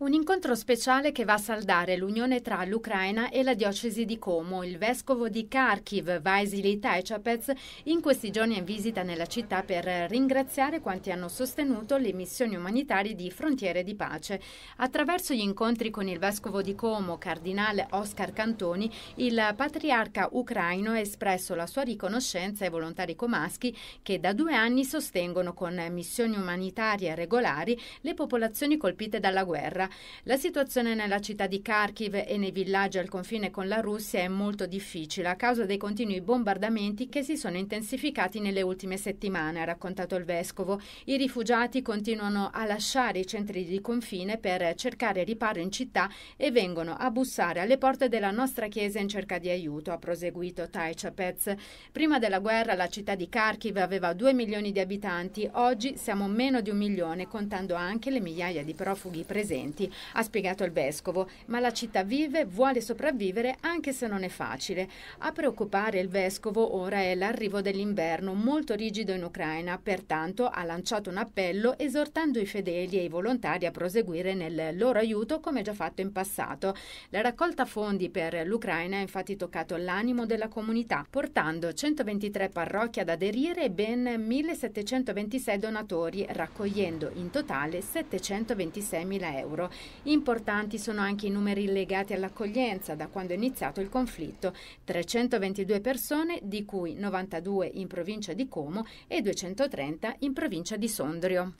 Un incontro speciale che va a saldare l'unione tra l'Ucraina e la diocesi di Como. Il vescovo di Kharkiv, Vaisili Taichapets, in questi giorni è in visita nella città per ringraziare quanti hanno sostenuto le missioni umanitarie di Frontiere di Pace. Attraverso gli incontri con il vescovo di Como, cardinale Oscar Cantoni, il patriarca ucraino ha espresso la sua riconoscenza ai volontari comaschi che da due anni sostengono con missioni umanitarie regolari le popolazioni colpite dalla guerra la situazione nella città di Kharkiv e nei villaggi al confine con la Russia è molto difficile a causa dei continui bombardamenti che si sono intensificati nelle ultime settimane, ha raccontato il vescovo. I rifugiati continuano a lasciare i centri di confine per cercare riparo in città e vengono a bussare alle porte della nostra chiesa in cerca di aiuto, ha proseguito Taichapez. Prima della guerra la città di Kharkiv aveva 2 milioni di abitanti, oggi siamo meno di un milione, contando anche le migliaia di profughi presenti migranti, ha spiegato il vescovo, ma la città vive, vuole sopravvivere anche se non è facile. A preoccupare il vescovo ora è l'arrivo dell'inverno molto rigido in Ucraina, pertanto ha lanciato un appello esortando i fedeli e i volontari a proseguire nel loro aiuto come già fatto in passato. La raccolta fondi per l'Ucraina ha infatti toccato l'animo della comunità, portando 123 parrocchie ad aderire e ben 1726 donatori, raccogliendo in totale 726 mila euro. Importanti sono anche i numeri legati all'accoglienza da quando è iniziato il conflitto, 322 persone di cui 92 in provincia di Como e 230 in provincia di Sondrio.